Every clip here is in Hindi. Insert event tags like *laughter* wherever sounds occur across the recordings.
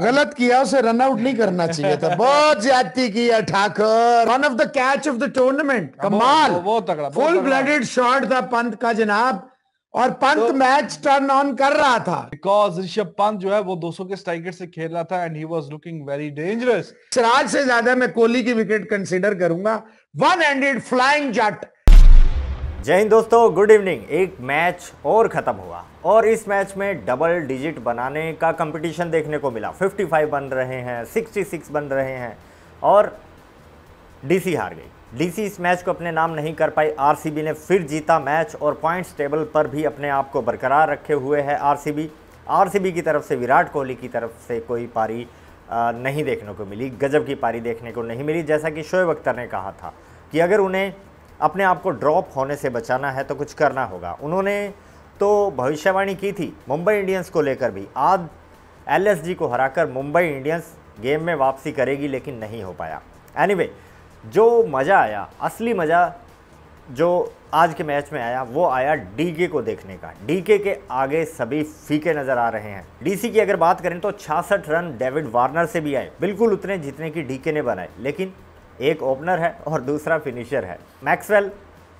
गलत किया उसे रन आउट नहीं करना चाहिए था बहुत ज्यादा किया Thakur one of the catch of the tournament कमाल बहुत तगड़ा फुल ब्लडेड शॉट था पंत का जनाब और पंत तो, मैच टर्न ऑन कर रहा था बिकॉज ऋषभ पंत जो है वो 200 के स्ट्राइकर से खेल रहा था and he was looking very dangerous Siraj से ज्यादा मैं कोहली की विकेट कंसीडर करूंगा वन हैंडेड फ्लाइंग जट जय हिंद दोस्तों गुड इवनिंग एक मैच और ख़त्म हुआ और इस मैच में डबल डिजिट बनाने का कंपटीशन देखने को मिला 55 बन रहे हैं 66 बन रहे हैं और डीसी हार गई डीसी इस मैच को अपने नाम नहीं कर पाई आरसीबी ने फिर जीता मैच और पॉइंट्स टेबल पर भी अपने आप को बरकरार रखे हुए है आरसीबी आरसीबी की तरफ से विराट कोहली की तरफ से कोई पारी नहीं देखने को मिली गजब की पारी देखने को नहीं मिली जैसा कि शोएब अख्तर ने कहा था कि अगर उन्हें अपने आप को ड्रॉप होने से बचाना है तो कुछ करना होगा उन्होंने तो भविष्यवाणी की थी मुंबई इंडियंस को लेकर भी आज एलएसजी को हराकर मुंबई इंडियंस गेम में वापसी करेगी लेकिन नहीं हो पाया एनीवे anyway, जो मज़ा आया असली मज़ा जो आज के मैच में आया वो आया डीके को देखने का डीके के आगे सभी फीके नज़र आ रहे हैं डीसी की अगर बात करें तो 66 रन डेविड वार्नर से भी आए बिल्कुल उतने जितने की डीके ने बनाए लेकिन एक ओपनर है और दूसरा फिनिशर है मैक्सवेल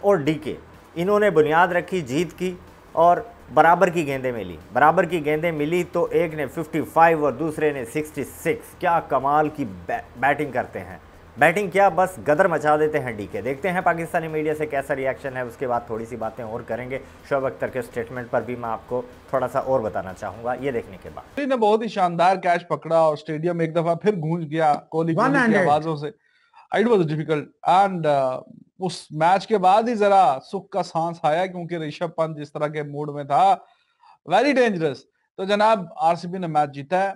और डीके इन्होंने बुनियाद रखी जीत की और बराबर की गेंदें मिली बराबर की गेंदें मिली तो एक ने 55 और दूसरे ने 66 क्या कमाल की बै, बैटिंग करते हैं बैटिंग क्या बस गदर मचा देते हैं डीके देखते हैं पाकिस्तानी मीडिया से कैसा रिएक्शन है उसके बाद थोड़ी सी बातें और करेंगे शोब अख्तर के स्टेटमेंट पर भी मैं आपको थोड़ा सा और बताना चाहूंगा ये देखने के बाद ने बहुत ही शानदार कैच पकड़ा और स्टेडियम एक दफा फिर गूंज गया कोहली आवाजों से इट वॉज डिफिकल्ट एंड उस मैच के बाद ही जरा सुख का सांस आया क्योंकि ऋषभ पंत जिस तरह के मूड में था वेरी डेंजरस तो जनाब आरसीबी ने मैच जीता है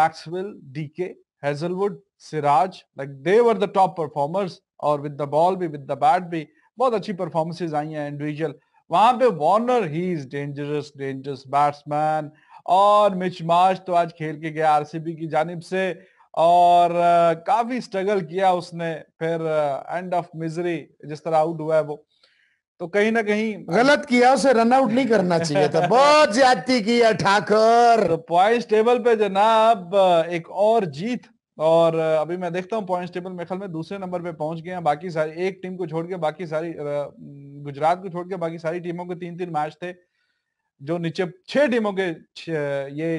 Maxwell DK Hazlewood Siraj like they were the top performers और विद द बॉल भी विद द बैट भी बहुत अच्छी परफॉर्मेंसेज आई हैं इंडिविजुअल वहां पे Warner he is dangerous dangerous batsman और मिच मार्च तो आज खेल के गया आरसीबी की जानिब से और काफी स्ट्रगल किया उसने फिर एंड ऑफ मिजरी जिस तरह आउट हुआ है वो तो कहीं ना कहीं गलत किया उसे रन आउट नहीं करना चाहिए था *laughs* बहुत ज्यादा किया ठाकुर तो टेबल पे जनाब एक और जीत और अभी मैं देखता हूँ पॉइंट टेबल मेखल में दूसरे नंबर पे पहुंच गए हैं बाकी सारी एक टीम को छोड़ के बाकी सारी गुजरात को छोड़ के बाकी सारी टीमों के तीन तीन मैच थे जो नीचे छह टीमों के ये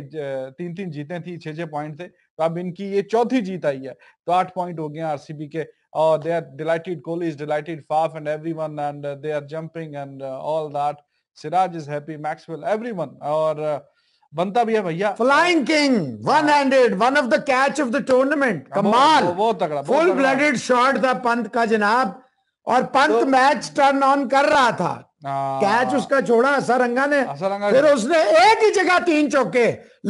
तीन तीन जीते थी छह छह पॉइंट थे तो अब इनकी ये चौथी जीत आई है तो आठ पॉइंट हो गए आरसीबी के और they are delighted Kohli is delighted Faf and everyone and they are jumping and all that Siraj is happy Maxwell everyone और बनता भी है भैया flying king one handed one of the catch of the tournament कमाल बहुत तगड़ा फुल ब्लडेड शॉट था पंत का जनाब और पंत तो, मैच टर्न ऑन कर रहा था कैच उसका छोड़ा असरंगा ने असरंगा फिर उसने एक ही जगह तीन चौके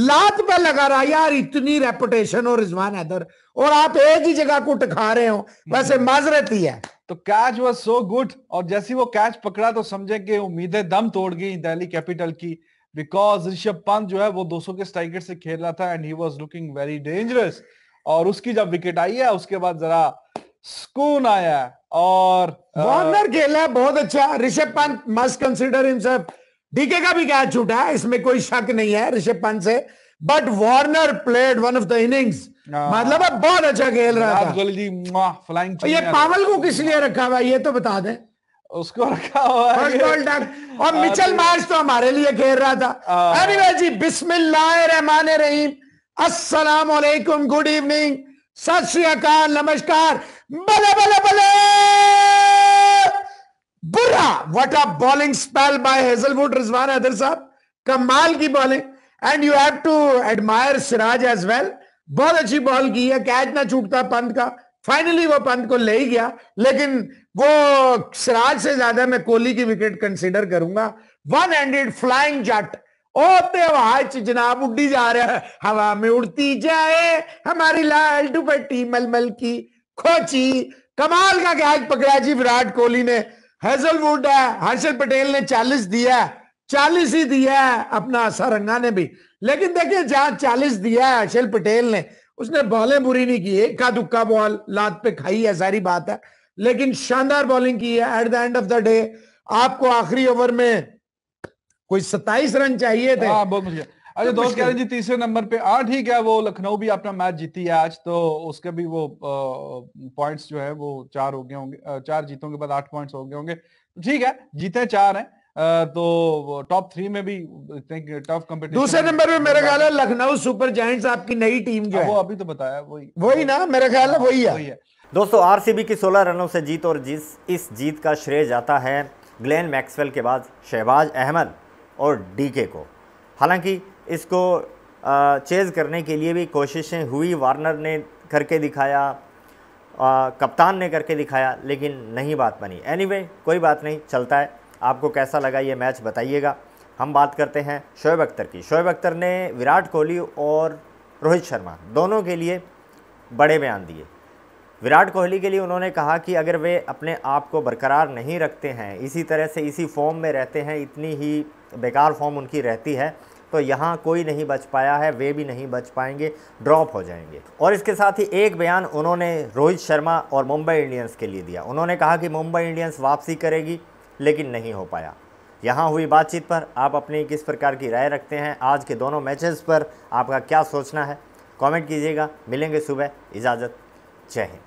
लात पे लगा रहा यार इतनी रेपुटेशन और रिजवान हैदर और आप एक ही जगह को टखा रहे हो वैसे हम्म। माजरत ही है तो कैच वॉज सो गुड और जैसे वो कैच पकड़ा तो समझे कि उम्मीदें दम तोड़ गई दिल्ली कैपिटल की बिकॉज ऋषभ पंत जो है वो 200 के स्ट्राइकर से खेल रहा था and he was looking very dangerous और उसकी जब विकेट आई है उसके बाद जरा सुकून आया और वार्नर खेला है बहुत अच्छा ऋषभ पंत मस्ट कंसिडर सब डीके का भी कैच छूटा है इसमें कोई शक नहीं है ऋषभ पंत से but Warner played one of the innings मतलब अब बहुत अच्छा खेल रहा था जी फ्लाइंग ये पावल को किस लिए रखा हुआ ये तो बता दें उसको रखा हुआ है और मिचल मार्च तो हमारे लिए खेल रहा था एनीवे हाँ। जी बिस्मिल्लाहमान रहीम अस्सलाम वालेकुम गुड इवनिंग सत श्री अकाल नमस्कार बले बले बले what a bowling spell by Hazelwood, Rizwan Adar Saab. कमाल की bowling and you have to admire Siraj as well बहुत अच्छी बॉल की है कैच ना चूकता पंत का फाइनली वो पंत को ले ही गया लेकिन वो सिराज से ज्यादा मैं कोहली की विकेट कंसीडर करूंगा वन हैंडेड फ्लाइंग जट ओते वाच जनाब उड़ी जा रहा है हवा में उड़ती जाए हमारी लाल दुपट्टी मलमल की खोची कमाल का कैच पकड़ा जी विराट कोहली ने हैजलवुड है हर्षद पटेल ने चालीस दिया है चालीस ही दिया है अपना सारंगा ने भी लेकिन देखिए जहां चालीस दिया है हर्षल पटेल ने उसने बॉलें बुरी नहीं की इक्का दुक्का बॉल लात पे खाई है सारी बात है लेकिन शानदार बॉलिंग की है at the end of the day आपको आखिरी ओवर में कोई सत्ताईस रन चाहिए थे आ, हाँ, अच्छा दोस्त कह रहे जी तीसरे नंबर पे हाँ ठीक है वो लखनऊ भी अपना मैच जीती है आज तो उसके भी वो पॉइंट्स जो है वो चार हो गए होंगे चार जीतों के बाद आठ पॉइंट्स हो गए होंगे तो ठीक है जीते चार हैं तो टॉप थ्री में भी टफ कंपटीशन दूसरे नंबर पे मेरा ख्याल है लखनऊ सुपर जायंट्स आपकी नई टीम जो हाँ, है वो अभी तो बताया वही वही ना मेरा ख्याल है वही है, वही है। दोस्तों आरसीबी की 16 रनों से जीत और जिस इस जीत का श्रेय जाता है ग्लेन मैक्सवेल के बाद शहबाज अहमद और डीके को हालांकि इसको चेज़ करने के लिए भी कोशिशें हुई वार्नर ने करके दिखाया आ, कप्तान ने करके दिखाया लेकिन नहीं बात बनी एनीवे anyway, कोई बात नहीं चलता है आपको कैसा लगा ये मैच बताइएगा हम बात करते हैं शोएब अख्तर की शोएब अख्तर ने विराट कोहली और रोहित शर्मा दोनों के लिए बड़े बयान दिए विराट कोहली के लिए उन्होंने कहा कि अगर वे अपने आप को बरकरार नहीं रखते हैं इसी तरह से इसी फॉर्म में रहते हैं इतनी ही बेकार फॉर्म उनकी रहती है तो यहाँ कोई नहीं बच पाया है वे भी नहीं बच पाएंगे ड्रॉप हो जाएंगे और इसके साथ ही एक बयान उन्होंने रोहित शर्मा और मुंबई इंडियंस के लिए दिया उन्होंने कहा कि मुंबई इंडियंस वापसी करेगी लेकिन नहीं हो पाया यहाँ हुई बातचीत पर आप अपनी किस प्रकार की राय रखते हैं आज के दोनों मैचेस पर आपका क्या सोचना है कमेंट कीजिएगा मिलेंगे सुबह इजाज़त जय हिंद